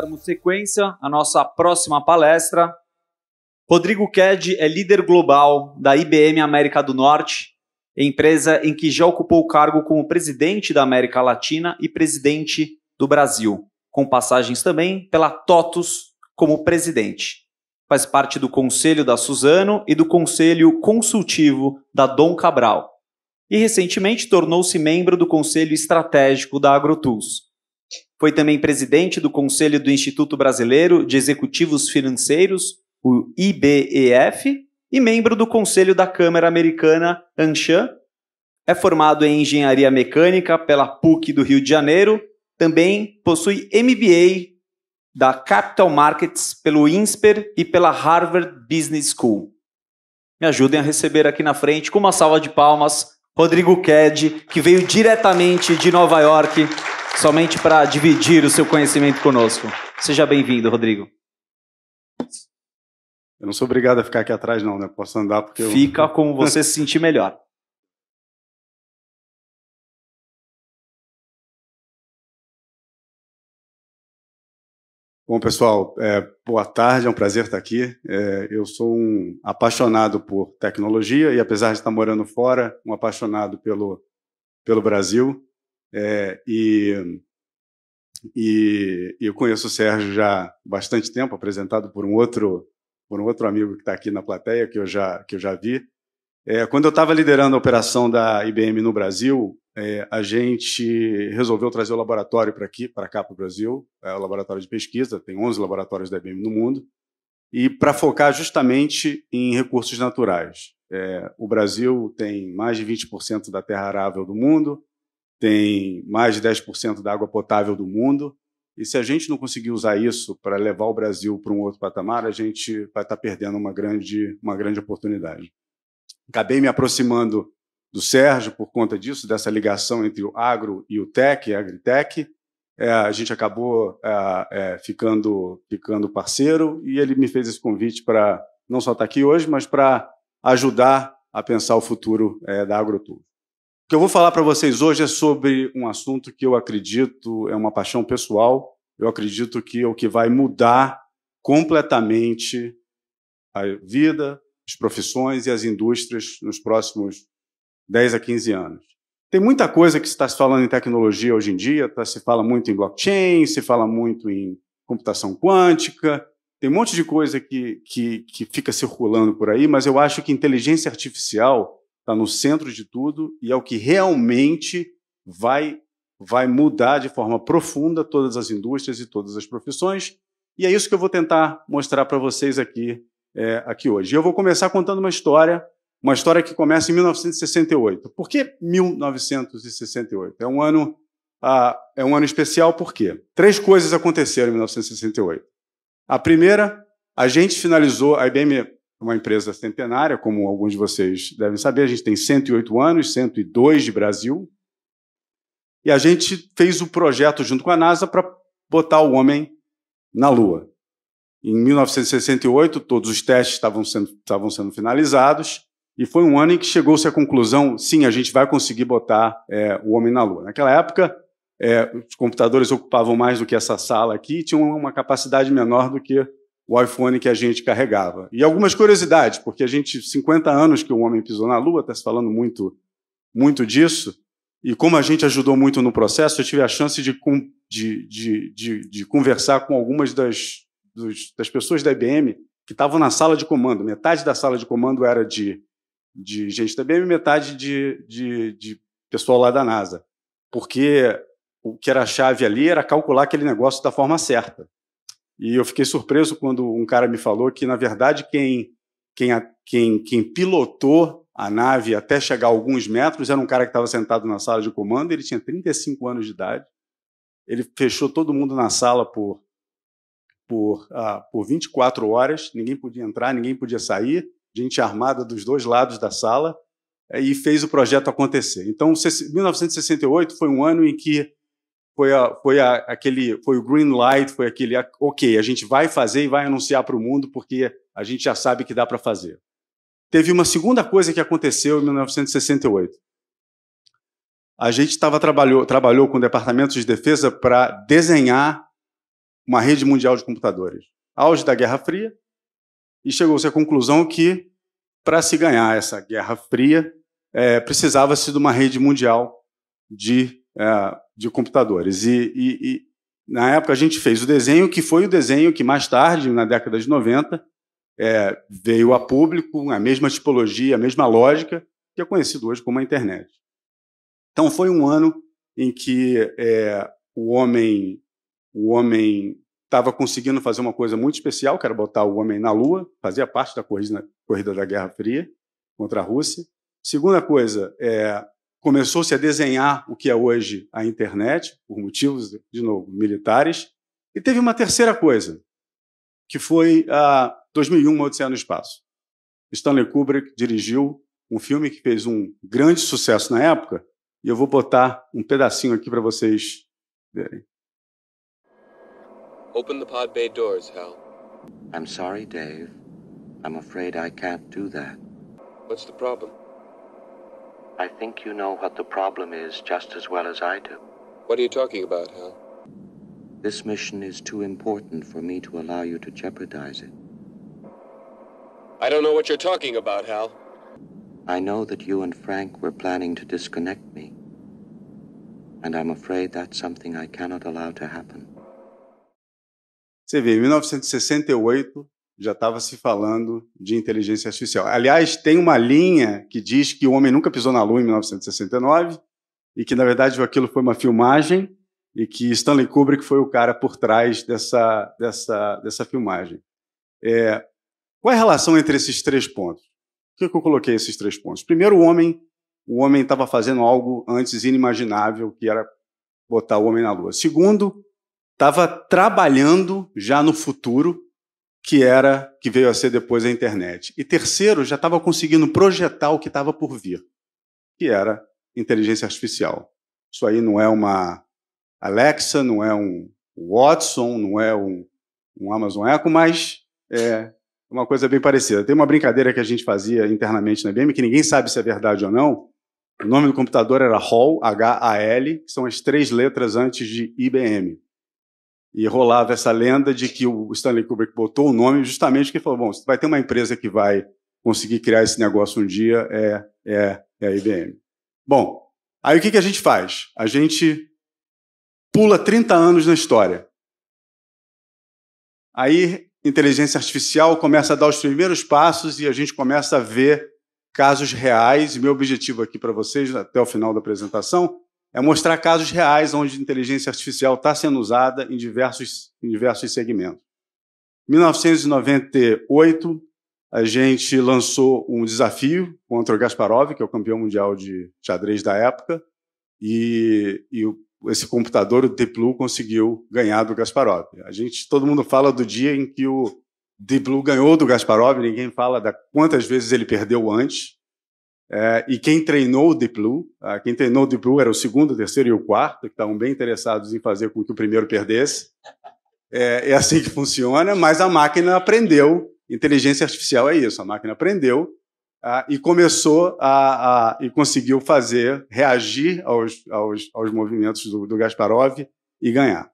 darmos sequência à nossa próxima palestra. Rodrigo Ked é líder global da IBM América do Norte, empresa em que já ocupou o cargo como presidente da América Latina e presidente do Brasil, com passagens também pela TOTUS como presidente. Faz parte do conselho da Suzano e do conselho consultivo da Dom Cabral. E recentemente tornou-se membro do conselho estratégico da AgroTools foi também presidente do Conselho do Instituto Brasileiro de Executivos Financeiros, o IBEF, e membro do Conselho da Câmara Americana, ANSHAN. É formado em Engenharia Mecânica pela PUC do Rio de Janeiro, também possui MBA da Capital Markets pelo INSPER e pela Harvard Business School. Me ajudem a receber aqui na frente com uma salva de palmas Rodrigo Ked, que veio diretamente de Nova York somente para dividir o seu conhecimento conosco. Seja bem-vindo, Rodrigo. Eu não sou obrigado a ficar aqui atrás, não, né? Posso andar porque eu... Fica como você se sentir melhor. Bom, pessoal, é, boa tarde, é um prazer estar aqui. É, eu sou um apaixonado por tecnologia e, apesar de estar morando fora, um apaixonado pelo, pelo Brasil. É, e, e, eu conheço o Sérgio já há bastante tempo, apresentado por um outro, por um outro amigo que está aqui na plateia, que eu já, que eu já vi. É, quando eu estava liderando a operação da IBM no Brasil, é, a gente resolveu trazer o laboratório para aqui, para cá, para o Brasil. É o laboratório de pesquisa, tem 11 laboratórios da IBM no mundo, e para focar justamente em recursos naturais. É, o Brasil tem mais de 20% da terra arável do mundo, tem mais de 10% da água potável do mundo. E se a gente não conseguir usar isso para levar o Brasil para um outro patamar, a gente vai estar tá perdendo uma grande, uma grande oportunidade. Acabei me aproximando do Sérgio por conta disso, dessa ligação entre o agro e o tech, a agritech. É, a gente acabou é, é, ficando, ficando parceiro e ele me fez esse convite para não só estar tá aqui hoje, mas para ajudar a pensar o futuro é, da AgroTour. O que eu vou falar para vocês hoje é sobre um assunto que eu acredito é uma paixão pessoal. Eu acredito que é o que vai mudar completamente a vida, as profissões e as indústrias nos próximos 10 a 15 anos. Tem muita coisa que está se falando em tecnologia hoje em dia, tá? se fala muito em blockchain, se fala muito em computação quântica, tem um monte de coisa que, que, que fica circulando por aí, mas eu acho que inteligência artificial está no centro de tudo e é o que realmente vai, vai mudar de forma profunda todas as indústrias e todas as profissões. E é isso que eu vou tentar mostrar para vocês aqui, é, aqui hoje. Eu vou começar contando uma história, uma história que começa em 1968. Por que 1968? É um ano, ah, é um ano especial, por quê? Três coisas aconteceram em 1968. A primeira, a gente finalizou, a IBM uma empresa centenária, como alguns de vocês devem saber. A gente tem 108 anos, 102 de Brasil. E a gente fez o um projeto junto com a NASA para botar o homem na Lua. Em 1968, todos os testes estavam sendo, estavam sendo finalizados. E foi um ano em que chegou-se à conclusão: sim, a gente vai conseguir botar é, o homem na Lua. Naquela época, é, os computadores ocupavam mais do que essa sala aqui e tinham uma capacidade menor do que o iPhone que a gente carregava. E algumas curiosidades, porque a gente, 50 anos que o homem pisou na Lua, está se falando muito, muito disso, e como a gente ajudou muito no processo, eu tive a chance de, de, de, de, de conversar com algumas das, dos, das pessoas da IBM que estavam na sala de comando. Metade da sala de comando era de, de gente da IBM, metade de, de, de pessoal lá da NASA. Porque o que era a chave ali era calcular aquele negócio da forma certa. E eu fiquei surpreso quando um cara me falou que, na verdade, quem, quem, quem, quem pilotou a nave até chegar a alguns metros era um cara que estava sentado na sala de comando, ele tinha 35 anos de idade. Ele fechou todo mundo na sala por, por, ah, por 24 horas, ninguém podia entrar, ninguém podia sair, gente armada dos dois lados da sala, eh, e fez o projeto acontecer. Então, 1968 foi um ano em que foi, a, foi a, aquele foi o green light, foi aquele a, ok, a gente vai fazer e vai anunciar para o mundo porque a gente já sabe que dá para fazer. Teve uma segunda coisa que aconteceu em 1968. A gente tava, trabalhou, trabalhou com o Departamento de Defesa para desenhar uma rede mundial de computadores. Auge da Guerra Fria, e chegou-se à conclusão que, para se ganhar essa Guerra Fria, é, precisava-se de uma rede mundial de é, de computadores. E, e, e, na época a gente fez o desenho, que foi o desenho que mais tarde, na década de 90, é, veio a público, a mesma tipologia, a mesma lógica, que é conhecido hoje como a internet. Então foi um ano em que é, o homem o homem estava conseguindo fazer uma coisa muito especial, que era botar o homem na Lua, fazia parte da corrida, corrida da Guerra Fria contra a Rússia. Segunda coisa, é, começou-se a desenhar o que é hoje a internet, por motivos, de novo, militares. E teve uma terceira coisa, que foi a 2001, Uma Odisseia no Espaço. Stanley Kubrick dirigiu um filme que fez um grande sucesso na época, e eu vou botar um pedacinho aqui para vocês verem. Open the pod bay doors, Hal. I'm sorry, Dave. I'm afraid I can't do that. What's the problema? I think you know what the problem is just as well as I do. What are you talking about, Hal? This mission is too important for me to allow you to jeopardize it. I don't know what you're talking about, Hal. I know that you and Frank were planning to disconnect me. And I'm afraid that's something I cannot allow to happen. Você vê, 1968, já estava se falando de inteligência artificial. Aliás, tem uma linha que diz que o homem nunca pisou na Lua em 1969 e que, na verdade, aquilo foi uma filmagem e que Stanley Kubrick foi o cara por trás dessa, dessa, dessa filmagem. É, qual é a relação entre esses três pontos? Por que eu coloquei esses três pontos? Primeiro, o homem o homem estava fazendo algo antes inimaginável, que era botar o homem na Lua. Segundo, estava trabalhando já no futuro que era que veio a ser depois a internet. E terceiro, já estava conseguindo projetar o que estava por vir, que era inteligência artificial. Isso aí não é uma Alexa, não é um Watson, não é um, um Amazon Echo, mas é uma coisa bem parecida. Tem uma brincadeira que a gente fazia internamente na IBM, que ninguém sabe se é verdade ou não. O nome do computador era Hall H-A-L, que são as três letras antes de IBM. E rolava essa lenda de que o Stanley Kubrick botou o nome justamente que falou: bom, vai ter uma empresa que vai conseguir criar esse negócio um dia, é, é, é a IBM. Bom, aí o que, que a gente faz? A gente pula 30 anos na história. Aí inteligência artificial começa a dar os primeiros passos e a gente começa a ver casos reais. E meu objetivo aqui para vocês, até o final da apresentação, é mostrar casos reais onde inteligência artificial está sendo usada em diversos, em diversos segmentos. Em 1998, a gente lançou um desafio contra o Gasparov, que é o campeão mundial de xadrez da época, e, e esse computador, o Deep Blue, conseguiu ganhar do Gasparov. A gente, todo mundo fala do dia em que o Deep Blue ganhou do Gasparov, ninguém fala da quantas vezes ele perdeu antes. É, e quem treinou o Deep Blue, ah, quem treinou o Deep Blue era o segundo, o terceiro e o quarto, que estavam bem interessados em fazer com que o primeiro perdesse. É, é, assim que funciona, mas a máquina aprendeu. Inteligência artificial é isso, a máquina aprendeu ah, e começou a, a, e conseguiu fazer, reagir aos, aos, aos movimentos do, do Gasparov e ganhar.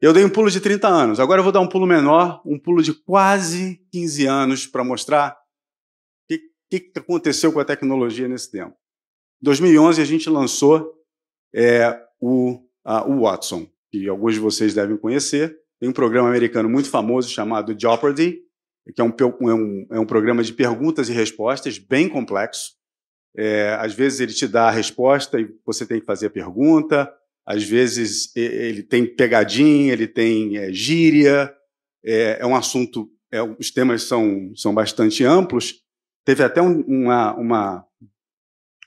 Eu dei um pulo de 30 anos, agora eu vou dar um pulo menor, um pulo de quase 15 anos para mostrar o que aconteceu com a tecnologia nesse tempo? Em 2011, a gente lançou é, o, a, o Watson, que alguns de vocês devem conhecer. Tem um programa americano muito famoso chamado Jeopardy, que é um, é um, é um programa de perguntas e respostas bem complexo. É, às vezes ele te dá a resposta e você tem que fazer a pergunta. Às vezes ele tem pegadinha, ele tem é, gíria. É, é, um assunto, é, os temas são, são bastante amplos. Teve até um, uma, uma,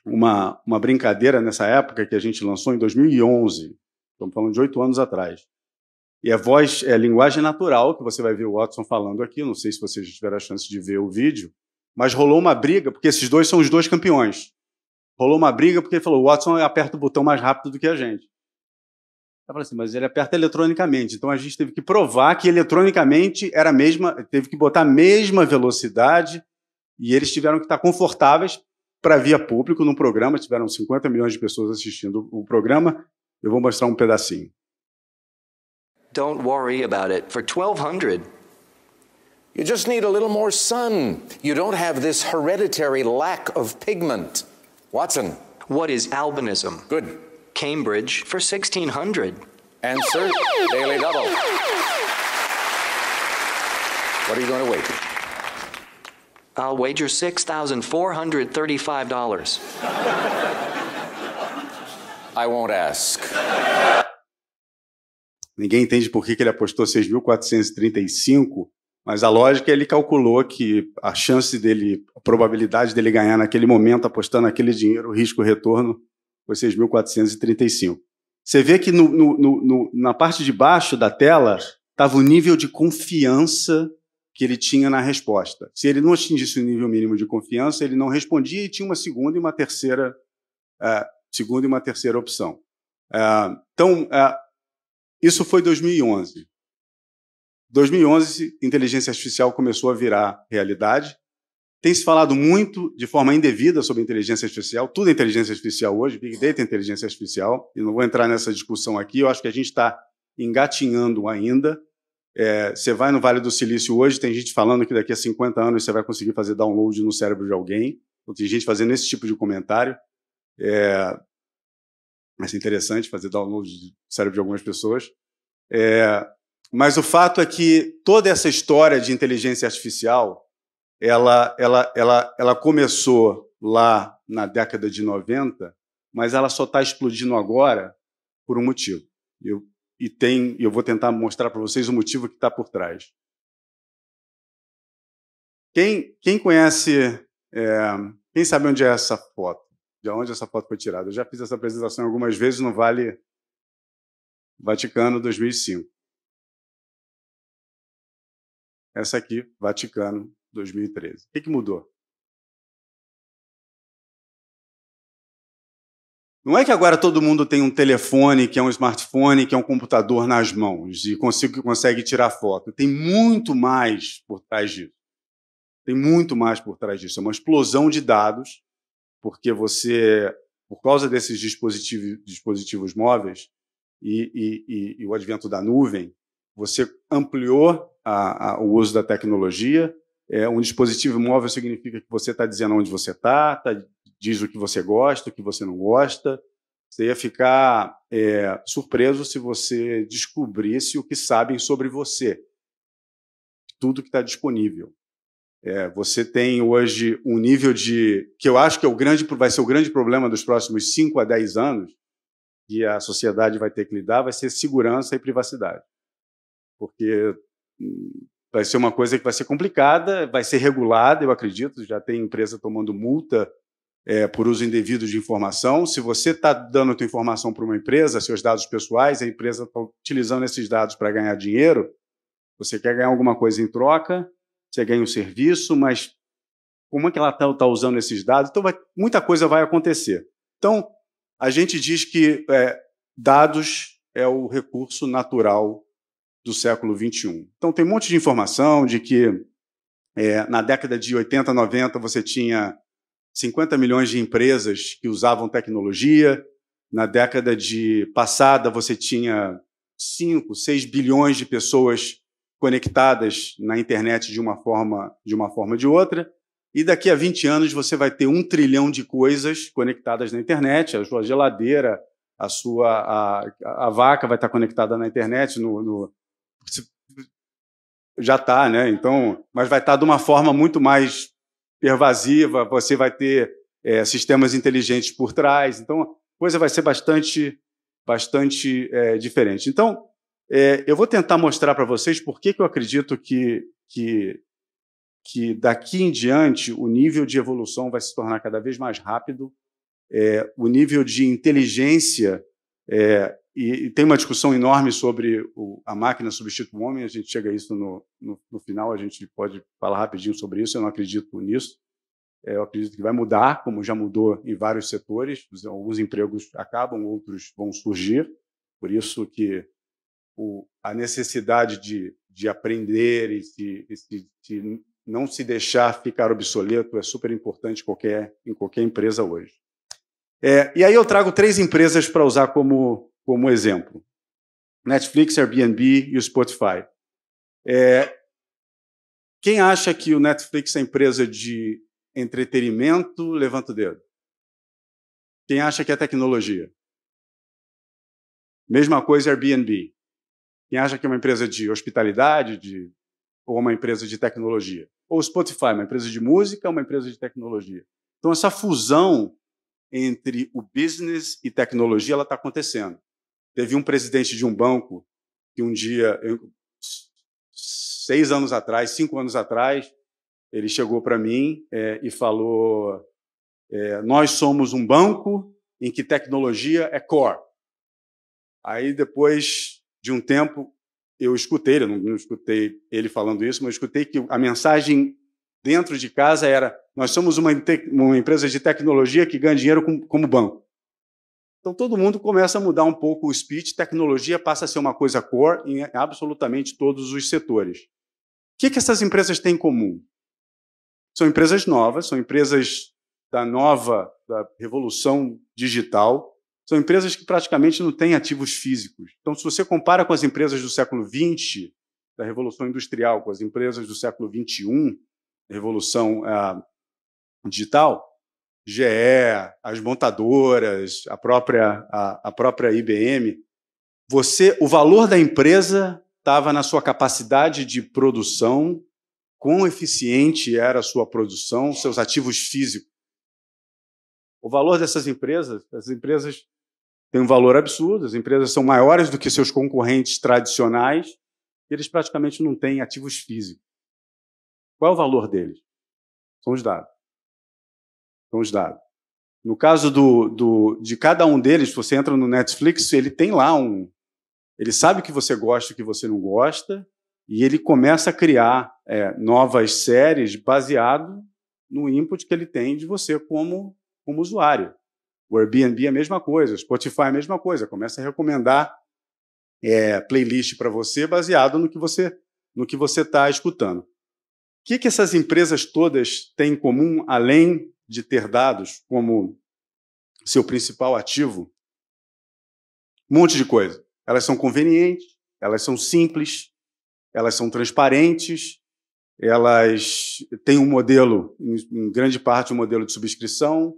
uma, uma brincadeira nessa época que a gente lançou em 2011. Estamos falando de oito anos atrás. E a é voz é a linguagem natural, que você vai ver o Watson falando aqui. Não sei se vocês tiveram a chance de ver o vídeo, mas rolou uma briga, porque esses dois são os dois campeões. Rolou uma briga porque ele falou: o Watson aperta o botão mais rápido do que a gente. Eu falei assim, mas ele aperta eletronicamente. Então a gente teve que provar que eletronicamente era a mesma, teve que botar a mesma velocidade e eles tiveram que estar confortáveis para via público num programa, tiveram 50 milhões de pessoas assistindo o programa. Eu vou mostrar um pedacinho. Don't worry about it. For 1200 You just need a little more sun. You don't have this hereditary lack of pigment. Watson. What is albinism? Good. Cambridge for 1600. Answer Daily Double. What are you going to wait? I'll wager $6,435. I won't ask. Ninguém entende por que ele apostou 6.435, mas a lógica é ele calculou que a chance dele, a probabilidade dele ganhar naquele momento, apostando aquele dinheiro, o risco retorno, foi 6.435. Você vê que no, no, no, na parte de baixo da tela estava o nível de confiança que ele tinha na resposta. Se ele não atingisse o nível mínimo de confiança, ele não respondia e tinha uma segunda e uma terceira, uh, segunda e uma terceira opção. Uh, então, uh, isso foi 2011. 2011, inteligência artificial começou a virar realidade. Tem se falado muito, de forma indevida, sobre inteligência artificial. Tudo é inteligência artificial hoje, Big Data é inteligência artificial. E não vou entrar nessa discussão aqui, eu acho que a gente está engatinhando ainda. É, você vai no Vale do Silício hoje, tem gente falando que daqui a 50 anos você vai conseguir fazer download no cérebro de alguém. Então, tem gente fazendo esse tipo de comentário. É, mas é interessante fazer download do cérebro de algumas pessoas. É, mas o fato é que toda essa história de inteligência artificial ela, ela, ela, ela começou lá na década de 90, mas ela só está explodindo agora por um motivo. Eu e tem, eu vou tentar mostrar para vocês o motivo que está por trás. Quem, quem conhece, é, quem sabe onde é essa foto? De onde essa foto foi tirada? Eu já fiz essa apresentação algumas vezes no Vale Vaticano 2005. Essa aqui, Vaticano 2013. O que, que mudou? Não é que agora todo mundo tem um telefone, que é um smartphone, que é um computador nas mãos e consigo, consegue tirar foto. Tem muito mais por trás disso. Tem muito mais por trás disso. É uma explosão de dados, porque você, por causa desses dispositivos, dispositivos móveis e, e, e, o advento da nuvem, você ampliou a, a, o uso da tecnologia. É, um dispositivo móvel significa que você está dizendo onde você está, está diz o que você gosta, o que você não gosta. Você ia ficar é, surpreso se você descobrisse o que sabem sobre você, tudo que está disponível. É, você tem hoje um nível de que eu acho que é o grande, vai ser o grande problema dos próximos 5 a 10 anos que a sociedade vai ter que lidar, vai ser segurança e privacidade, porque hum, vai ser uma coisa que vai ser complicada, vai ser regulada, eu acredito. Já tem empresa tomando multa é, por uso indevido de informação. Se você está dando a sua informação para uma empresa, seus dados pessoais, a empresa está utilizando esses dados para ganhar dinheiro, você quer ganhar alguma coisa em troca, você ganha um serviço, mas como é que ela está tá usando esses dados? Então, vai, muita coisa vai acontecer. Então, a gente diz que é, dados é o recurso natural do século XXI. Então, tem um monte de informação de que é, na década de 80, 90, você tinha 50 milhões de empresas que usavam tecnologia. Na década de passada, você tinha 5, 6 bilhões de pessoas conectadas na internet de uma forma de uma forma de outra. E daqui a 20 anos você vai ter um trilhão de coisas conectadas na internet, a sua geladeira, a sua a, a vaca vai estar conectada na internet, no, no já está, né? Então, mas vai estar de uma forma muito mais pervasiva, você vai ter é, sistemas inteligentes por trás, então a coisa vai ser bastante, bastante é, diferente. Então, é, eu vou tentar mostrar para vocês por que, que eu acredito que, que, que daqui em diante o nível de evolução vai se tornar cada vez mais rápido, é, o nível de inteligência é, e, e, tem uma discussão enorme sobre o, a máquina substitui o homem, a gente chega a isso no, no, no, final, a gente pode falar rapidinho sobre isso, eu não acredito nisso. É, eu acredito que vai mudar, como já mudou em vários setores, alguns empregos acabam, outros vão surgir, por isso que o, a necessidade de, de aprender e de não se deixar ficar obsoleto é super importante qualquer, em qualquer empresa hoje. É, e aí eu trago três empresas para usar como como exemplo. Netflix, Airbnb e o Spotify. É, quem acha que o Netflix é empresa de entretenimento, levanta o dedo. Quem acha que é tecnologia? Mesma coisa Airbnb. Quem acha que é uma empresa de hospitalidade de, ou uma empresa de tecnologia? Ou Spotify, uma empresa de música uma empresa de tecnologia? Então, essa fusão entre o business e tecnologia ela está acontecendo. Teve um presidente de um banco que um dia, eu, seis anos atrás, cinco anos atrás, ele chegou para mim é, e falou: é, Nós somos um banco em que tecnologia é core. Aí, depois de um tempo, eu escutei, eu não, não escutei ele falando isso, mas eu escutei que a mensagem dentro de casa era: Nós somos uma, uma empresa de tecnologia que ganha dinheiro com, como banco. Então, todo mundo começa a mudar um pouco o speech, tecnologia passa a ser uma coisa core em absolutamente todos os setores. O que, que essas empresas têm em comum? São empresas novas, são empresas da nova da revolução digital, são empresas que praticamente não têm ativos físicos. Então, se você compara com as empresas do século XX, da revolução industrial, com as empresas do século XXI, da revolução ah, digital, GE, as montadoras, a própria, a, a própria IBM, você, o valor da empresa estava na sua capacidade de produção, quão eficiente era a sua produção, seus ativos físicos. O valor dessas empresas, as empresas têm um valor absurdo, as empresas são maiores do que seus concorrentes tradicionais, e eles praticamente não têm ativos físicos. Qual é o valor deles? São os dados. Então, os dados. No caso do, do, de cada um deles, você entra no Netflix, ele tem lá um. Ele sabe o que você gosta e o que você não gosta, e ele começa a criar é, novas séries baseado no input que ele tem de você como, como usuário. O Airbnb é a mesma coisa, o Spotify é a mesma coisa, começa a recomendar é, playlist para você baseado no que você no que você está escutando. O que, que essas empresas todas têm em comum, além de ter dados como seu principal ativo, um monte de coisa. Elas são convenientes, elas são simples, elas são transparentes, elas têm um modelo, em grande parte, um modelo de subscrição,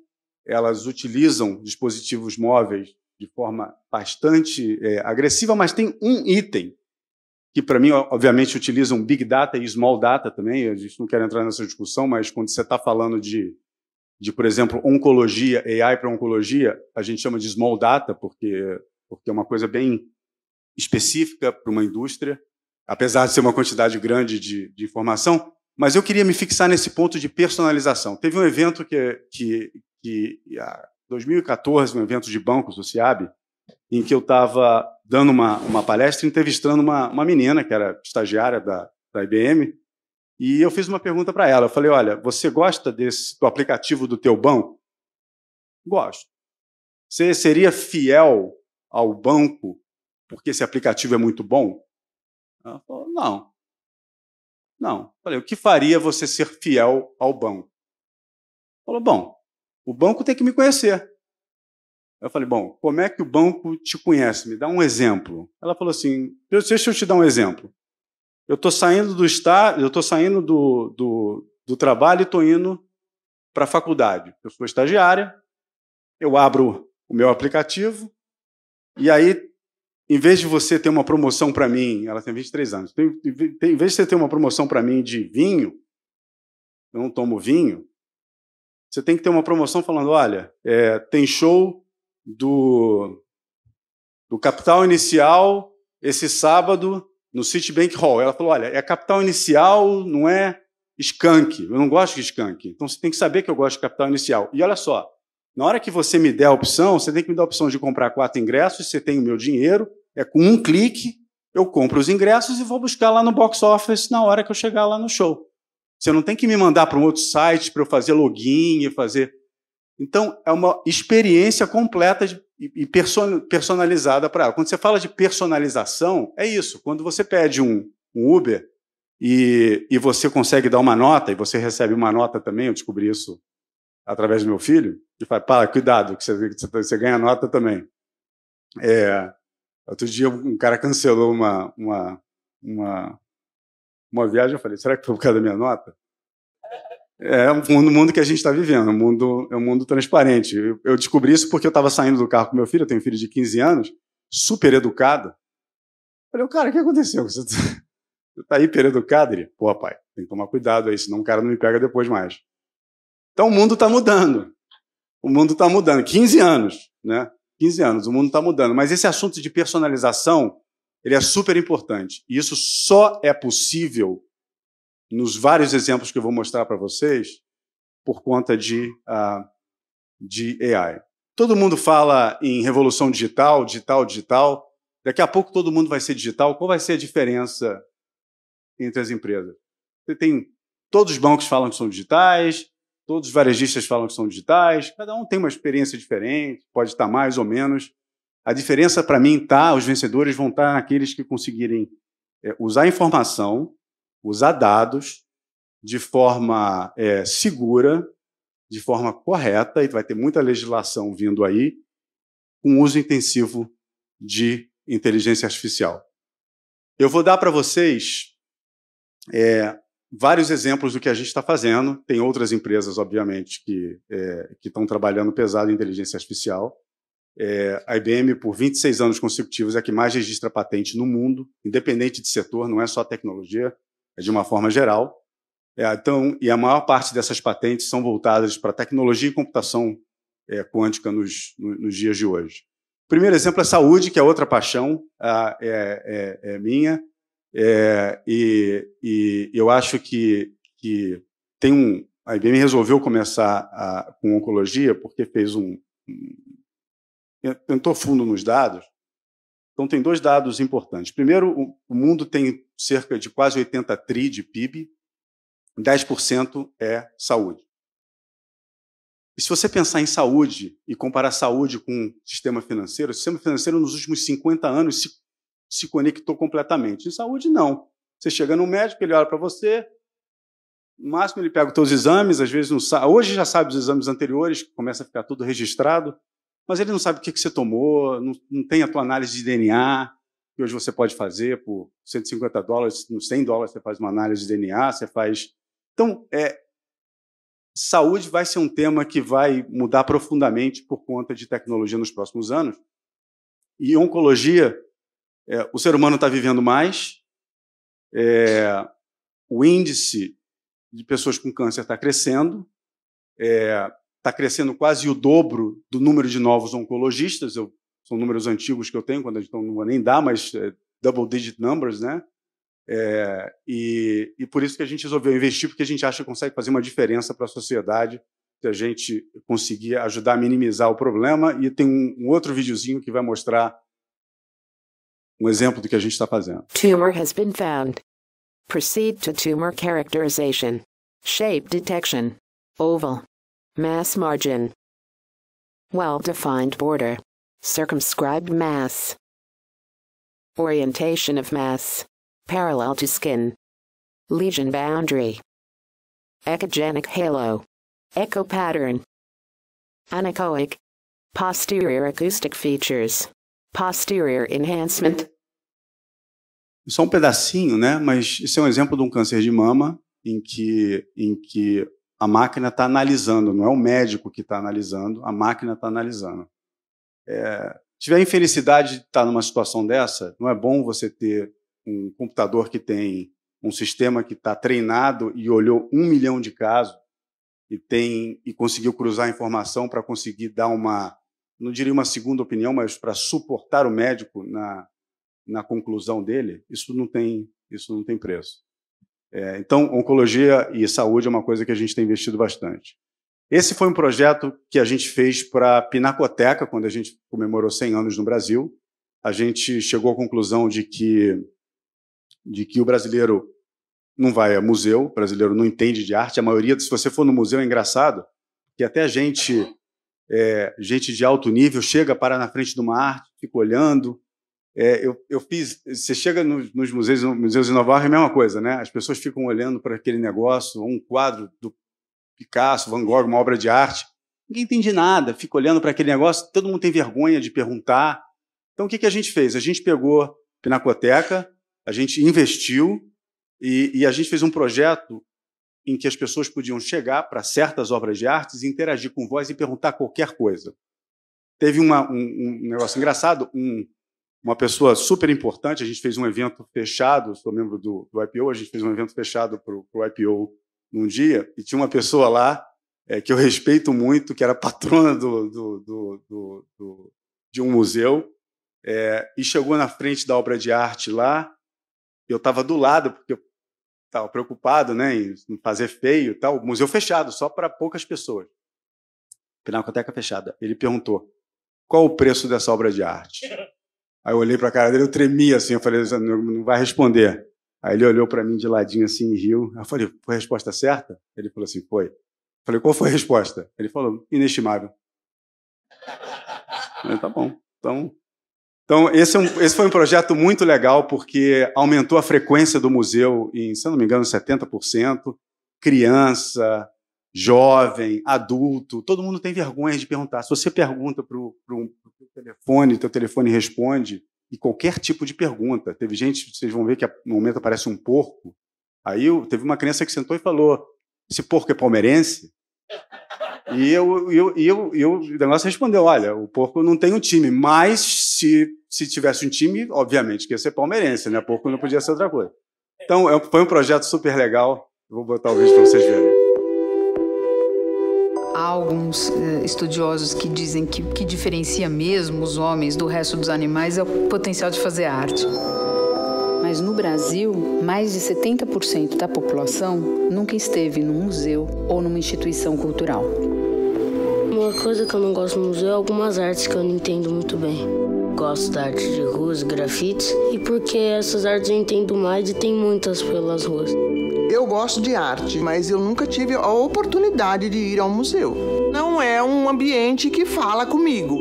elas utilizam dispositivos móveis de forma bastante é, agressiva, mas tem um item que, para mim, obviamente, utilizam Big Data e Small Data também, a gente não quer entrar nessa discussão, mas quando você está falando de de, por exemplo, oncologia, AI para oncologia, a gente chama de small data, porque, porque é uma coisa bem específica para uma indústria, apesar de ser uma quantidade grande de, de informação. Mas eu queria me fixar nesse ponto de personalização. Teve um evento que, que, que 2014, um evento de bancos, do CIAB, em que eu estava dando uma, uma palestra entrevistando uma, uma menina que era estagiária da, da IBM, e eu fiz uma pergunta para ela. Eu falei: "Olha, você gosta desse do aplicativo do teu banco?" "Gosto." "Você seria fiel ao banco porque esse aplicativo é muito bom?" Ela falou: "Não." "Não." Eu falei: "O que faria você ser fiel ao banco?" Ela falou: "Bom, o banco tem que me conhecer." Eu falei, bom, como é que o banco te conhece? Me dá um exemplo. Ela falou assim: deixa eu te dar um exemplo. Eu estou saindo do estado, eu estou saindo do, do, do trabalho e estou indo para a faculdade. Eu sou estagiária, eu abro o meu aplicativo e aí, em vez de você ter uma promoção para mim, ela tem 23 anos, tem, tem, em vez de você ter uma promoção para mim de vinho, eu não tomo vinho, você tem que ter uma promoção falando, olha, é, tem show do, do Capital Inicial esse sábado no Citibank Hall. Ela falou: olha, é capital inicial, não é skunk. Eu não gosto de skunk. Então você tem que saber que eu gosto de capital inicial. E olha só, na hora que você me der a opção, você tem que me dar a opção de comprar quatro ingressos, você tem o meu dinheiro, é com um clique, eu compro os ingressos e vou buscar lá no box office na hora que eu chegar lá no show. Você não tem que me mandar para um outro site para eu fazer login e fazer. Então, é uma experiência completa de e personalizada para ela. Quando você fala de personalização, é isso. Quando você pede um, um Uber e, e, você consegue dar uma nota, e você recebe uma nota também, eu descobri isso através do meu filho, que fala, pá, cuidado, que você, você ganha nota também. É, outro dia um cara cancelou uma, uma, uma, uma viagem, eu falei, será que foi por causa da minha nota? é, é o mundo que a gente está vivendo, é um mundo, é um mundo transparente. Eu, descobri isso porque eu estava saindo do carro com meu filho, eu tenho um filho de 15 anos, super educado. Falei, cara, o que aconteceu? Você está tá hiper educado? Ele, pô, pai, tem que tomar cuidado aí, senão o cara não me pega depois mais. Então o mundo está mudando. O mundo está mudando. 15 anos, né? 15 anos, o mundo está mudando. Mas esse assunto de personalização, ele é super importante. E isso só é possível nos vários exemplos que eu vou mostrar para vocês por conta de, uh, de AI. Todo mundo fala em revolução digital, digital, digital. Daqui a pouco todo mundo vai ser digital. Qual vai ser a diferença entre as empresas? Você tem todos os bancos falam que são digitais, todos os varejistas falam que são digitais. Cada um tem uma experiência diferente, pode estar mais ou menos. A diferença para mim está, os vencedores vão estar tá aqueles que conseguirem é, usar a informação usar dados de forma é, segura, de forma correta, e vai ter muita legislação vindo aí, com uso intensivo de inteligência artificial. Eu vou dar para vocês é, vários exemplos do que a gente está fazendo. Tem outras empresas, obviamente, que é, estão trabalhando pesado em inteligência artificial. É, a IBM, por 26 anos consecutivos, é a que mais registra patente no mundo, independente de setor, não é só tecnologia, é de uma forma geral. É, então, e a maior parte dessas patentes são voltadas para tecnologia e computação é, quântica nos, nos, dias de hoje. O primeiro exemplo é saúde, que é outra paixão a, é, é, é minha, é, e, e, eu acho que, que tem um. A IBM resolveu começar a, com oncologia porque fez um, um. tentou fundo nos dados então, tem dois dados importantes. Primeiro, o mundo tem cerca de quase 80 tri de PIB, 10% é saúde. E se você pensar em saúde e comparar saúde com o sistema financeiro, o sistema financeiro nos últimos 50 anos se, se conectou completamente. Em saúde, não. Você chega no médico, ele olha para você, no máximo ele pega os seus exames, às vezes não sabe. Hoje já sabe os exames anteriores, começa a ficar tudo registrado mas ele não sabe o que, que você tomou, não, não tem a tua análise de DNA, que hoje você pode fazer por 150 dólares, no 100 dólares você faz uma análise de DNA, você faz... Então, é, saúde vai ser um tema que vai mudar profundamente por conta de tecnologia nos próximos anos. E oncologia, é, o ser humano está vivendo mais, é, o índice de pessoas com câncer está crescendo, é, está crescendo quase o dobro do número de novos oncologistas. Eu, são números antigos que eu tenho, quando a gente então, não nem dar, mas é, double digit numbers, né? É, e, e por isso que a gente resolveu investir, porque a gente acha que consegue fazer uma diferença para a sociedade se a gente conseguir ajudar a minimizar o problema. E tem um, um outro videozinho que vai mostrar um exemplo do que a gente está fazendo. Tumor has been found. Proceed to tumor characterization. Shape detection. Oval. Mass margin. Well-defined border. Circumscribed mass. Orientation of mass. Parallel to skin. Lesion boundary. Echogenic halo. Echo pattern. Anechoic. Posterior acoustic features. Posterior enhancement. Só um pedacinho, né? Mas isso é um exemplo de um câncer de mama em que, em que a máquina está analisando, não é o médico que está analisando, a máquina está analisando. É, se tiver infelicidade de estar tá numa situação dessa, não é bom você ter um computador que tem um sistema que está treinado e olhou um milhão de casos e tem e conseguiu cruzar a informação para conseguir dar uma, não diria uma segunda opinião, mas para suportar o médico na, na conclusão dele. Isso não tem isso não tem preço. É, então, oncologia e saúde é uma coisa que a gente tem investido bastante. Esse foi um projeto que a gente fez para a Pinacoteca, quando a gente comemorou 100 anos no Brasil. A gente chegou à conclusão de que, de que o brasileiro não vai a museu, o brasileiro não entende de arte. A maioria, se você for no museu, é engraçado, que até gente, é, gente de alto nível chega, para na frente de uma arte, fica olhando, é, eu, eu, fiz. Você chega nos, nos museus, museus de Nova York, é a mesma coisa, né? As pessoas ficam olhando para aquele negócio, um quadro do Picasso, Van Gogh, uma obra de arte. Ninguém entende nada, fica olhando para aquele negócio, todo mundo tem vergonha de perguntar. Então, o que, que a gente fez? A gente pegou a Pinacoteca, a gente investiu e, e a gente fez um projeto em que as pessoas podiam chegar para certas obras de artes, interagir com voz e perguntar qualquer coisa. Teve uma, um, um negócio engraçado, um uma pessoa super importante. A gente fez um evento fechado, sou membro do, do IPO, a gente fez um evento fechado para o IPO num dia, e tinha uma pessoa lá é, que eu respeito muito, que era patrona do, do, do de um museu, é, e chegou na frente da obra de arte lá. Eu estava do lado, porque eu estava preocupado né, em fazer feio tal. Museu fechado, só para poucas pessoas. Pinacoteca fechada. Ele perguntou: qual o preço dessa obra de arte? Aí eu olhei para a cara dele, eu tremia assim, eu falei, não vai responder. Aí ele olhou para mim de ladinho assim riu. eu falei, foi a resposta certa? Ele falou assim, foi. Eu falei, qual foi a resposta? Ele falou, inestimável. falei, tá bom. Então, então esse, é um, esse foi um projeto muito legal porque aumentou a frequência do museu em, se não me engano, 70%. Criança, jovem, adulto, todo mundo tem vergonha de perguntar. Se você pergunta para o telefone, teu telefone responde, e qualquer tipo de pergunta. Teve gente, vocês vão ver que no momento aparece um porco. Aí eu, teve uma criança que sentou e falou: Esse porco é palmeirense? E eu, eu, eu, eu, o negócio respondeu: Olha, o porco não tem um time, mas se, se tivesse um time, obviamente que ia ser palmeirense, né? Porco não podia ser outra coisa. Então, é foi um projeto super legal. Vou botar o vídeo para vocês verem alguns eh, estudiosos que dizem que o que diferencia mesmo os homens do resto dos animais é o potencial de fazer arte. Mas no Brasil, mais de 70% da população nunca esteve num museu ou numa instituição cultural. Uma coisa que eu não gosto no museu é algumas artes que eu não entendo muito bem. Gosto da arte de ruas, grafites, e porque essas artes eu entendo mais e tem muitas pelas ruas. Eu gosto de arte, mas eu nunca tive a oportunidade de ir ao museu. Não é um ambiente que fala comigo.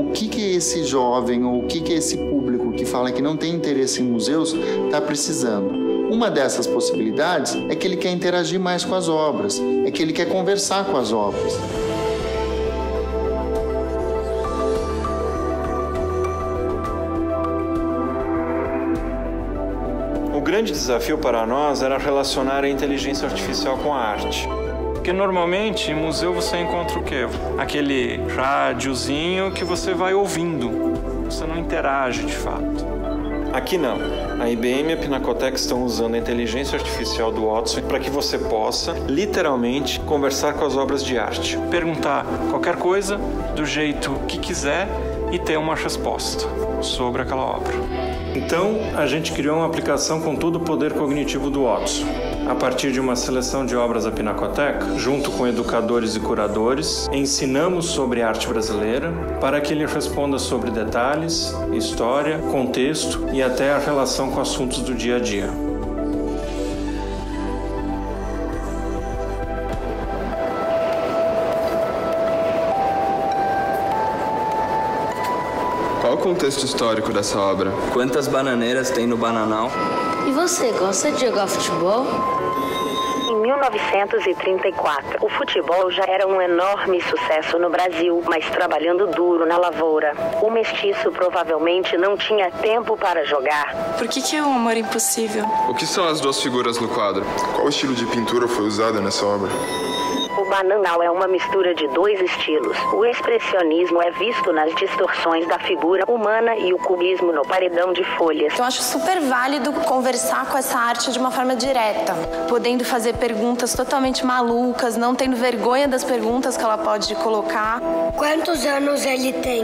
O que, que esse jovem ou o que, que esse público que fala que não tem interesse em museus está precisando? Uma dessas possibilidades é que ele quer interagir mais com as obras, é que ele quer conversar com as obras. grande desafio para nós era relacionar a inteligência artificial com a arte. Porque normalmente em museu você encontra o quê? Aquele rádiozinho que você vai ouvindo. Você não interage de fato. Aqui não. A IBM e a Pinacoteca estão usando a inteligência artificial do Watson para que você possa, literalmente, conversar com as obras de arte. Perguntar qualquer coisa, do jeito que quiser, e ter uma resposta sobre aquela obra. Então, a gente criou uma aplicação com todo o poder cognitivo do Watson. A partir de uma seleção de obras da Pinacoteca, junto com educadores e curadores, ensinamos sobre arte brasileira para que ele responda sobre detalhes, história, contexto e até a relação com assuntos do dia a dia. contexto histórico dessa obra? Quantas bananeiras tem no Bananal? E você gosta de jogar futebol? Em 1934, o futebol já era um enorme sucesso no Brasil, mas trabalhando duro na lavoura. O mestiço provavelmente não tinha tempo para jogar. Por que, que é um amor impossível? O que são as duas figuras no quadro? Qual estilo de pintura foi usada nessa obra? bananal é uma mistura de dois estilos. O expressionismo é visto nas distorções da figura humana e o cubismo no paredão de folhas. Eu acho super válido conversar com essa arte de uma forma direta, podendo fazer perguntas totalmente malucas, não tendo vergonha das perguntas que ela pode colocar. Quantos anos ele tem?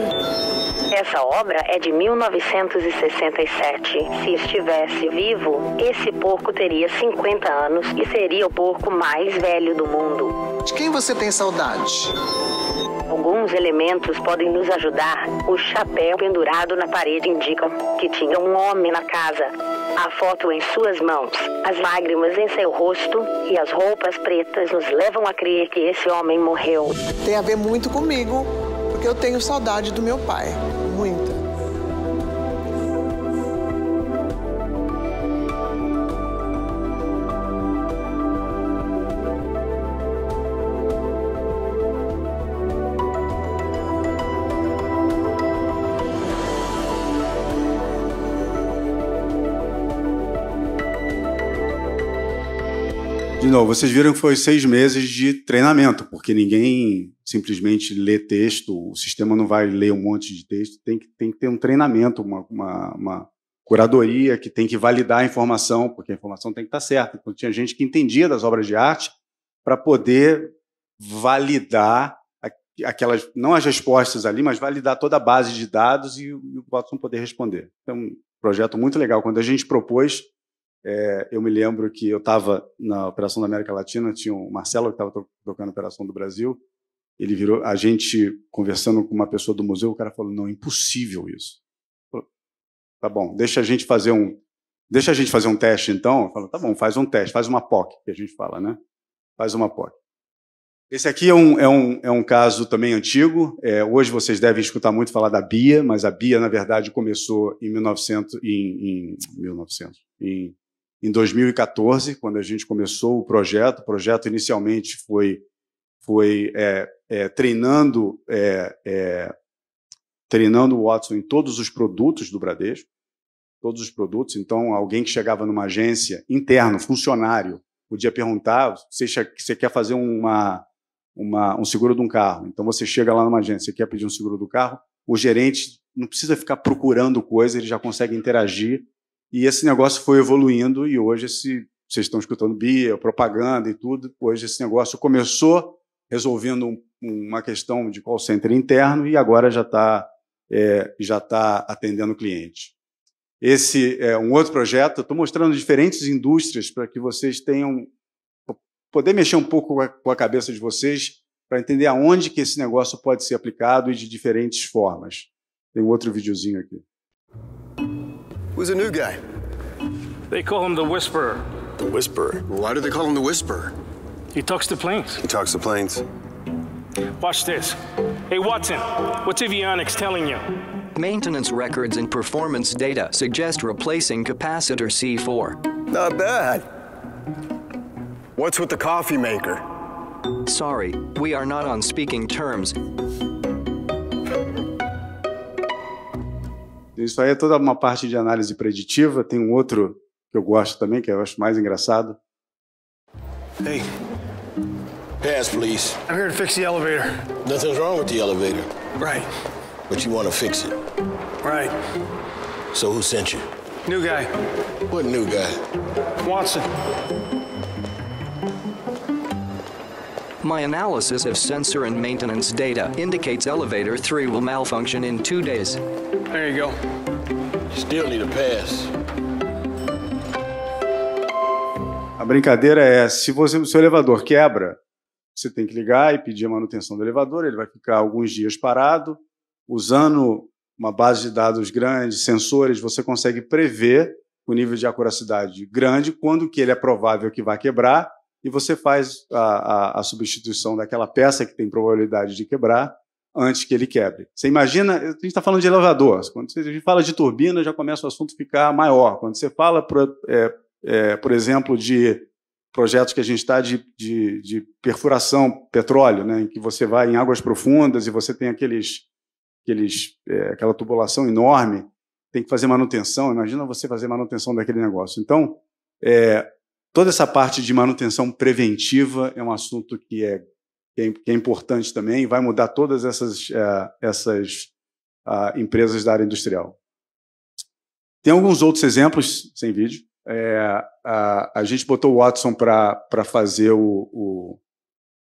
Essa obra é de 1967. Se estivesse vivo, esse porco teria 50 anos e seria o porco mais velho do mundo. De quem você tem saudade? Alguns elementos podem nos ajudar. O chapéu pendurado na parede indicam que tinha um homem na casa. A foto em suas mãos, as lágrimas em seu rosto e as roupas pretas nos levam a crer que esse homem morreu. Tem a ver muito comigo, porque eu tenho saudade do meu pai. de novo, vocês viram que foi seis meses de treinamento, porque ninguém simplesmente lê texto, o sistema não vai ler um monte de texto, tem que, tem que ter um treinamento, uma, uma, uma curadoria que tem que validar a informação, porque a informação tem que estar certa. Então, tinha gente que entendia das obras de arte para poder validar aquelas, não as respostas ali, mas validar toda a base de dados e, e o Watson poder responder. Então, um projeto muito legal. Quando a gente propôs, é, eu me lembro que eu estava na Operação da América Latina, tinha o Marcelo que estava to tocando a Operação do Brasil, ele virou, a gente conversando com uma pessoa do museu, o cara falou, não, impossível isso. Falei, tá bom, deixa a gente fazer um, deixa a gente fazer um teste então. Falou, tá bom, faz um teste, faz uma POC, que a gente fala, né? Faz uma POC. Esse aqui é um, é um, é um caso também antigo. É, hoje vocês devem escutar muito falar da Bia, mas a Bia, na verdade, começou em 1900, em, em 1900, em em 2014, quando a gente começou o projeto. O projeto inicialmente foi, foi é, é, treinando, é, é, treinando o Watson em todos os produtos do Bradesco, todos os produtos. Então, alguém que chegava numa agência interna, funcionário, podia perguntar: você, você quer fazer uma, uma, um seguro de um carro? Então, você chega lá numa agência, quer pedir um seguro do carro? O gerente não precisa ficar procurando coisa, ele já consegue interagir e esse negócio foi evoluindo e hoje esse, vocês estão escutando Bia, propaganda e tudo. Hoje esse negócio começou resolvendo um, uma questão de call center interno e agora já está é, já tá atendendo cliente. Esse é um outro projeto. Estou mostrando diferentes indústrias para que vocês tenham poder mexer um pouco com a, cabeça de vocês para entender aonde que esse negócio pode ser aplicado e de diferentes formas. Tem outro videozinho aqui. Who's a new guy? They call him the Whisperer. The Whisperer? Why do they call him the Whisperer? He talks to planes. He talks to planes. Watch this. Hey, Watson, what's avionics telling you? Maintenance records and performance data suggest replacing capacitor C4. Not bad. What's with the coffee maker? Sorry, we are not on speaking terms. Isso aí é toda uma parte de análise preditiva. Tem um outro que eu gosto também, que eu acho mais engraçado. Hey, pass, please. I'm here to fix the elevator. Nothing's wrong with the elevator. Right. But you want to fix it. Right. So who sent you? New guy. What new guy? Watson. My analysis of sensor and maintenance data indicates elevator 3 will malfunction in two days. There you go. Still need a pass. A brincadeira é, se você, o seu elevador quebra, você tem que ligar e pedir a manutenção do elevador, ele vai ficar alguns dias parado, usando uma base de dados grande, sensores, você consegue prever o nível de acuracidade grande, quando que ele é provável que vai quebrar e você faz a, a, a substituição daquela peça que tem probabilidade de quebrar antes que ele quebre. Você imagina, a gente está falando de elevador, quando a gente fala de turbina, já começa o assunto a ficar maior. Quando você fala, por, é, é, por exemplo, de projetos que a gente está de, de, de, perfuração, petróleo, né, em que você vai em águas profundas e você tem aqueles, aqueles, é, aquela tubulação enorme, tem que fazer manutenção, imagina você fazer manutenção daquele negócio. Então, é, Toda essa parte de manutenção preventiva é um assunto que é, que é, é importante também, e vai mudar todas essas, eh, essas ah, empresas da área industrial. Tem alguns outros exemplos, sem vídeo. É, a, a, gente botou o Watson para fazer o, o,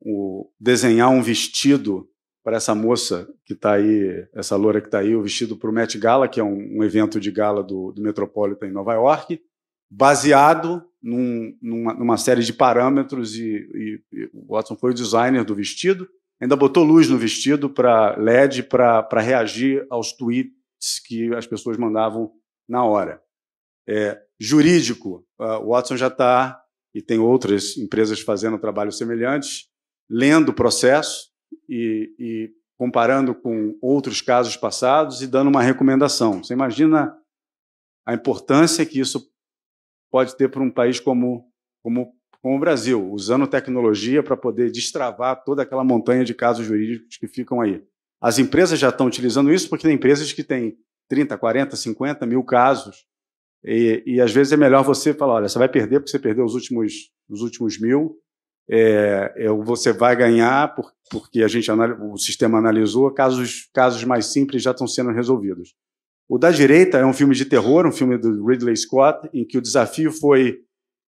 o, desenhar um vestido para essa moça que está aí, essa loura que está aí, o vestido para o Met Gala, que é um, um evento de gala do, do Metropolitan em Nova York baseado num, numa, numa, série de parâmetros e, e, e, o Watson foi o designer do vestido, ainda botou luz no vestido para LED para reagir aos tweets que as pessoas mandavam na hora. É, jurídico, o Watson já está, e tem outras empresas fazendo trabalhos semelhantes, lendo o processo e, e comparando com outros casos passados e dando uma recomendação. Você imagina a importância que isso pode ter para um país como, como, como o Brasil, usando tecnologia para poder destravar toda aquela montanha de casos jurídicos que ficam aí. As empresas já estão utilizando isso porque tem empresas que têm 30, 40, 50 mil casos. E, e às vezes é melhor você falar: olha, você vai perder porque você perdeu os últimos, os últimos mil. É, é, você vai ganhar por, porque a gente o sistema analisou casos casos mais simples já estão sendo resolvidos. O da direita é um filme de terror, um filme do Ridley Scott, em que o desafio foi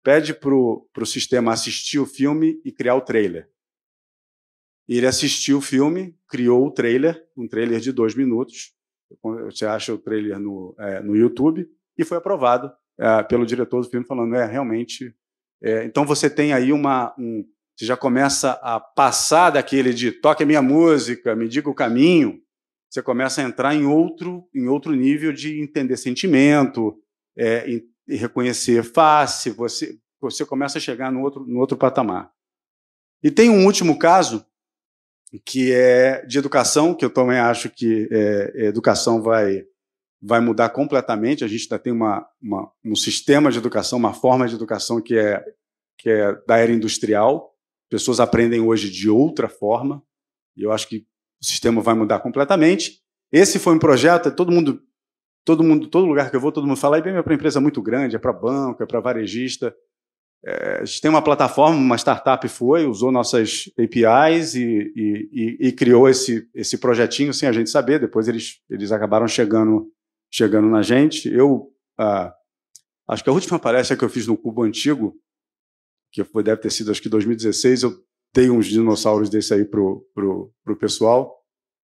pede para o sistema assistir o filme e criar o trailer. ele assistiu o filme, criou o trailer, um trailer de dois minutos. Você acha o trailer no, é, no YouTube e foi aprovado é, pelo diretor do filme falando é realmente. É, então você tem aí uma um, você já começa a passar daquele de toque minha música, me diga o caminho você começa a entrar em outro, em outro nível de entender sentimento, é, em, reconhecer face, você, você começa a chegar no outro, no outro patamar. E tem um último caso, que é de educação, que eu também acho que é, é, educação vai, vai mudar completamente. A gente ainda tem uma, uma, um sistema de educação, uma forma de educação que é, que é da era industrial. Pessoas aprendem hoje de outra forma. E eu acho que o sistema vai mudar completamente. Esse foi um projeto, é todo mundo, todo mundo, todo lugar que eu vou, todo mundo fala, IBM é para empresa muito grande, é para banco, é para varejista. É, a gente tem uma plataforma, uma startup foi, usou nossas APIs e, e, e, e, criou esse, esse projetinho sem a gente saber. Depois eles, eles acabaram chegando, chegando na gente. Eu ah, acho que a última palestra que eu fiz no Cubo Antigo, que foi, deve ter sido acho que 2016, eu dei uns dinossauros desse aí pro, pro, pro pessoal.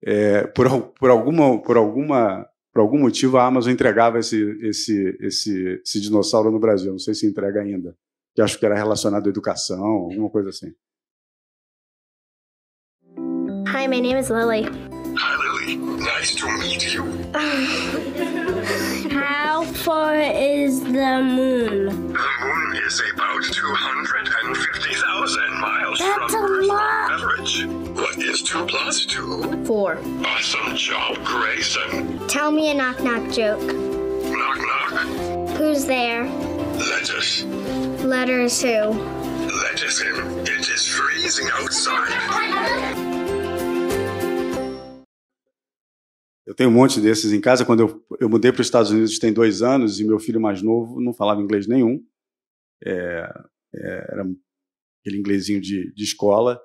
É, por, por, alguma, por, alguma, por algum motivo, a Amazon entregava esse, esse, esse, esse dinossauro no Brasil. Não sei se entrega ainda. Que acho que era relacionado à educação, alguma coisa assim. Hi, my name is Lily. Hi, Lily. Nice to meet you. How far is the moon? The moon is about 250,000 miles. That's a lot. Average. What is two plus two? Four. Awesome job, Grayson. Tell me a knock knock joke. Knock knock. Who's there? Lettuce. Letters who? Lettuce him. It is freezing outside. Eu tenho um monte desses em casa. Quando eu, eu mudei para os Estados Unidos tem dois anos e meu filho mais novo não falava inglês nenhum. É, é, era aquele inglesinho de, de escola,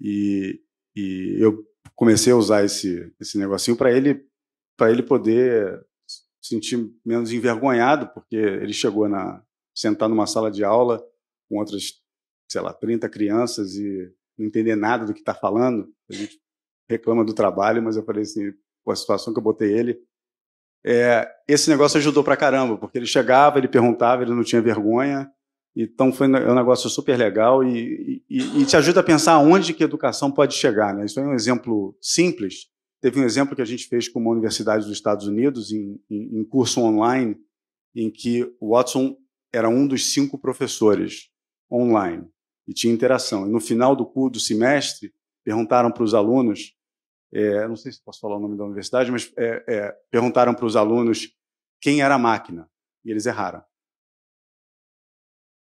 e, e eu comecei a usar esse, esse negocinho para ele, para ele poder sentir menos envergonhado, porque ele chegou na sentar numa sala de aula com outras, sei lá, 30 crianças e não entender nada do que está falando. A gente reclama do trabalho, mas eu falei assim, com a situação que eu botei ele, é, esse negócio ajudou pra caramba, porque ele chegava, ele perguntava, ele não tinha vergonha, então foi um negócio super legal e, e, e, te ajuda a pensar onde que a educação pode chegar. Né? Isso é um exemplo simples. Teve um exemplo que a gente fez com uma universidade dos Estados Unidos em, em, em curso online, em que o Watson era um dos cinco professores online e tinha interação. E no final do curso do semestre perguntaram para os alunos, é, não sei se posso falar o nome da universidade, mas é, é, perguntaram para os alunos quem era a máquina e eles erraram.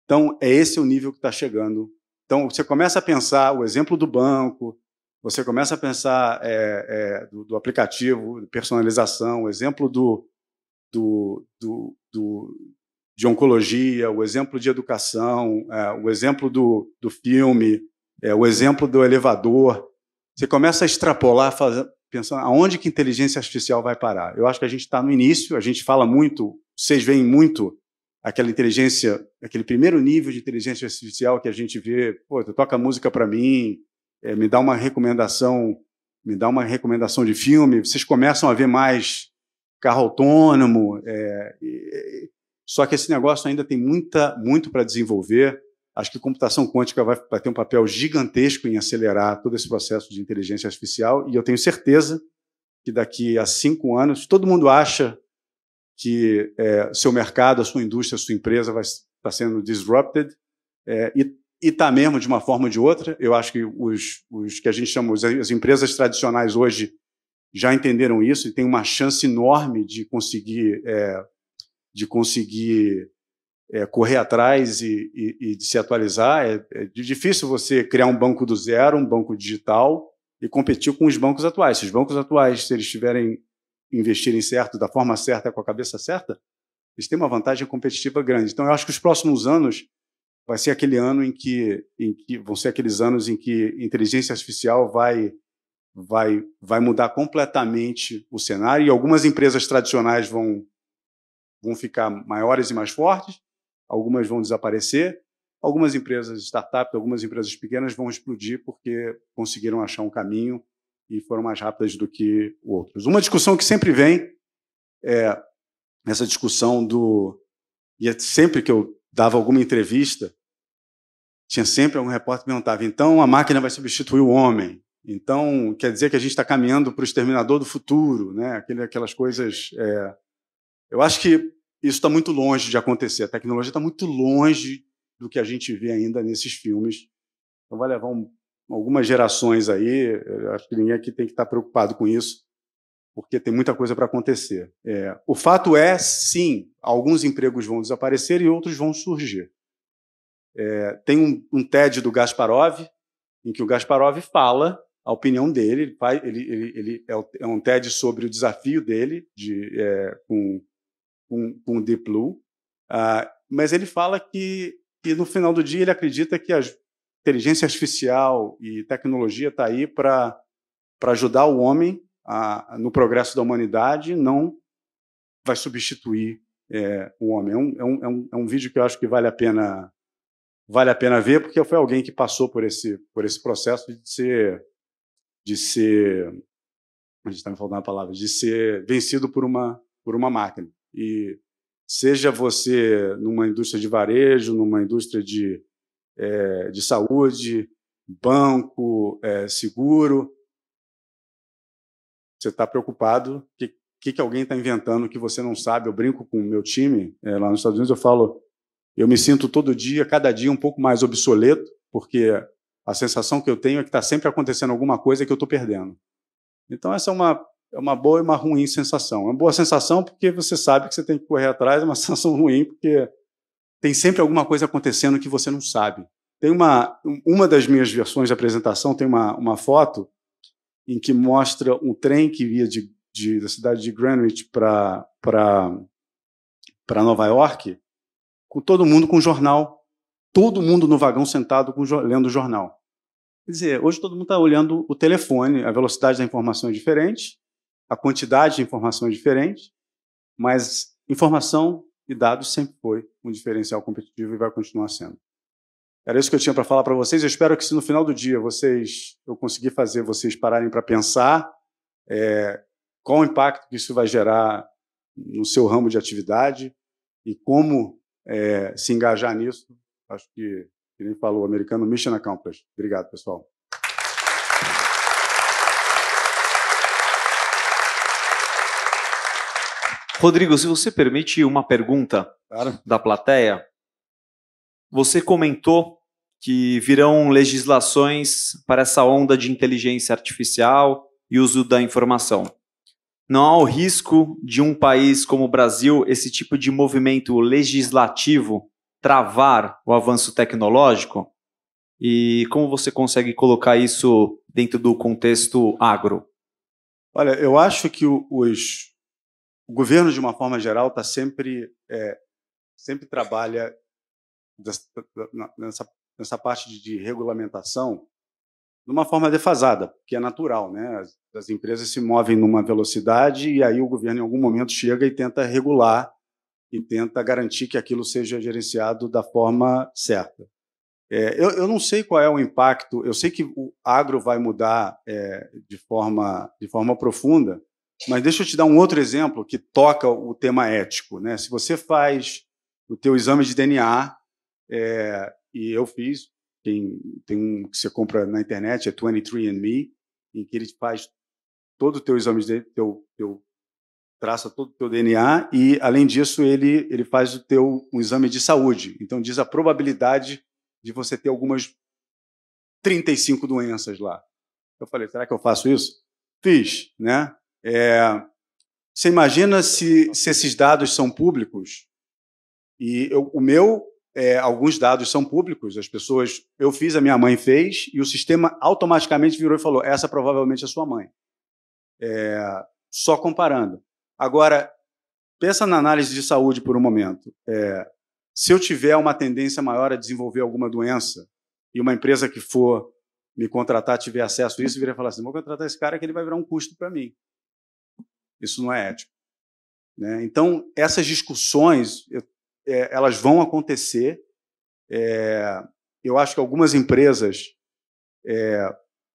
Então, é esse o nível que está chegando. Então, você começa a pensar o exemplo do banco, você começa a pensar é, é, do, do, aplicativo, personalização, o exemplo do, do, do, do de oncologia, o exemplo de educação, é, o exemplo do, do filme, é, o exemplo do elevador. Você começa a extrapolar, faz, pensando aonde que a inteligência artificial vai parar. Eu acho que a gente está no início, a gente fala muito, vocês veem muito aquela inteligência, aquele primeiro nível de inteligência artificial que a gente vê, pô, tu toca música para mim, é, me dá uma recomendação, me dá uma recomendação de filme, vocês começam a ver mais carro autônomo, é, e, só que esse negócio ainda tem muita, muito para desenvolver. Acho que a computação quântica vai, vai ter um papel gigantesco em acelerar todo esse processo de inteligência artificial, e eu tenho certeza que daqui a cinco anos, todo mundo acha que é, seu mercado, a sua indústria, a sua empresa vai estar tá sendo disrupted é, e e está mesmo de uma forma ou de outra. Eu acho que os, os que a gente chama as empresas tradicionais hoje já entenderam isso e tem uma chance enorme de conseguir é, de conseguir é, correr atrás e, e, e, de se atualizar. É, é, difícil você criar um banco do zero, um banco digital e competir com os bancos atuais. Se os bancos atuais se eles tiverem investirem certo, da forma certa, com a cabeça certa, eles têm uma vantagem competitiva grande. Então, eu acho que os próximos anos vai ser aquele ano em que, em que vão ser aqueles anos em que inteligência artificial vai vai vai mudar completamente o cenário e algumas empresas tradicionais vão vão ficar maiores e mais fortes, algumas vão desaparecer, algumas empresas startups, algumas empresas pequenas vão explodir porque conseguiram achar um caminho e foram mais rápidas do que outros. Uma discussão que sempre vem é essa discussão do. E é sempre que eu dava alguma entrevista, tinha sempre algum repórter que perguntava: então a máquina vai substituir o homem? Então quer dizer que a gente está caminhando para o exterminador do futuro, né? aquelas coisas. É... Eu acho que isso está muito longe de acontecer. A tecnologia está muito longe do que a gente vê ainda nesses filmes. Então vai levar um algumas gerações aí, acho que ninguém aqui tem que estar preocupado com isso, porque tem muita coisa para acontecer. É, o fato é, sim, alguns empregos vão desaparecer e outros vão surgir. É, tem um, um, TED do Gasparov, em que o Gasparov fala a opinião dele, ele, ele, é, é, um TED sobre o desafio dele de, é, com, com, com o Deep Blue, ah, mas ele fala que, que, no final do dia, ele acredita que as, inteligência artificial e tecnologia está aí para ajudar o homem a, no progresso da humanidade, não vai substituir é, o homem. É, é um, é, um, é um vídeo que eu acho que vale a pena vale a pena ver porque foi alguém que passou por esse por esse processo de ser de ser a gente está me faltando a palavra de ser vencido por uma por uma máquina e seja você numa indústria de varejo numa indústria de é, de saúde, banco, é, seguro. Você está preocupado que que, que alguém está inventando que você não sabe. Eu brinco com o meu time é, lá nos Estados Unidos, eu falo, eu me sinto todo dia, cada dia um pouco mais obsoleto, porque a sensação que eu tenho é que está sempre acontecendo alguma coisa que eu estou perdendo. Então essa é uma é uma boa e uma ruim sensação. É uma boa sensação porque você sabe que você tem que correr atrás, é uma sensação ruim porque tem sempre alguma coisa acontecendo que você não sabe. Tem uma, uma das minhas versões de apresentação tem uma, uma foto em que mostra um trem que via de, de da cidade de Greenwich para Nova York, com todo mundo com jornal, todo mundo no vagão sentado com, lendo o jornal. Quer dizer, hoje todo mundo está olhando o telefone, a velocidade da informação é diferente, a quantidade de informação é diferente, mas informação e dados sempre foi um diferencial competitivo e vai continuar sendo. Era isso que eu tinha para falar para vocês. Eu espero que se no final do dia vocês eu conseguir fazer vocês pararem para pensar é, qual o impacto que isso vai gerar no seu ramo de atividade e como é, se engajar nisso. Acho que, que nem falou o americano, mission accomplished. Obrigado, pessoal. Rodrigo, se você permite uma pergunta claro. da plateia. Você comentou que virão legislações para essa onda de inteligência artificial e uso da informação. Não há o risco de um país como o Brasil, esse tipo de movimento legislativo, travar o avanço tecnológico? E como você consegue colocar isso dentro do contexto agro? Olha, eu acho que os, o governo, de uma forma geral, está sempre, é, sempre trabalha nessa, nessa parte de, de regulamentação de uma forma defasada, porque é natural, né? As, as, empresas se movem numa velocidade e aí o governo, em algum momento, chega e tenta regular e tenta garantir que aquilo seja gerenciado da forma certa. É, eu, eu, não sei qual é o impacto, eu sei que o agro vai mudar é, de, forma, de forma profunda, mas deixa eu te dar um outro exemplo que toca o tema ético. Né? Se você faz o teu exame de DNA, é, e eu fiz, tem, tem um que você compra na internet, é 23andMe, em que ele faz todo o teu exame de teu, teu traça todo o teu DNA e além disso ele ele faz o teu um exame de saúde. Então diz a probabilidade de você ter algumas 35 doenças lá. Eu falei, será que eu faço isso? Fiz, né? É, você imagina se, se, esses dados são públicos? E eu, o meu, é, alguns dados são públicos. As pessoas, eu fiz, a minha mãe fez, e o sistema automaticamente virou e falou: essa provavelmente é a sua mãe. É, só comparando. Agora, pensa na análise de saúde por um momento. É, se eu tiver uma tendência maior a desenvolver alguma doença e uma empresa que for me contratar tiver acesso a isso, viria falar assim: vou contratar esse cara que ele vai virar um custo para mim. Isso não é ético. Né? Então, essas discussões é, elas vão acontecer. É, eu acho que algumas empresas. É,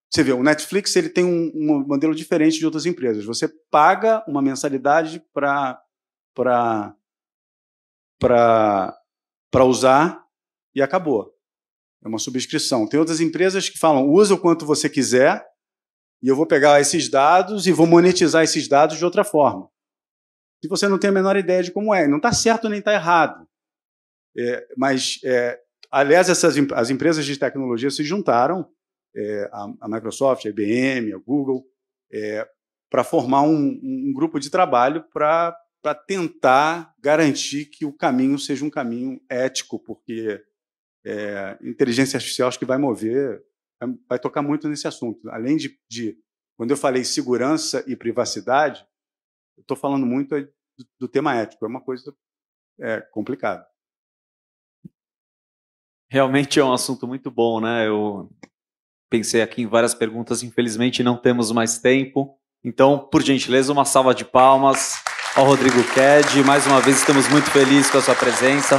você vê, o Netflix ele tem um, um, modelo diferente de outras empresas. Você paga uma mensalidade para usar e acabou. É uma subscrição. Tem outras empresas que falam: usa o quanto você quiser, e eu vou pegar esses dados e vou monetizar esses dados de outra forma. Se você não tem a menor ideia de como é, não está certo nem está errado. É, mas, é, aliás, essas, as empresas de tecnologia se juntaram, é, a, a, Microsoft, a IBM, a Google, é, para formar um, um grupo de trabalho para para tentar garantir que o caminho seja um caminho ético, porque é, inteligência artificial acho que vai mover vai tocar muito nesse assunto. Além de, de quando eu falei segurança e privacidade, estou falando muito do, do, tema ético. É uma coisa é, complicada. Realmente é um assunto muito bom, né? Eu pensei aqui em várias perguntas. Infelizmente não temos mais tempo. Então, por gentileza, uma salva de palmas ao Rodrigo Ked. Mais uma vez estamos muito felizes com a sua presença.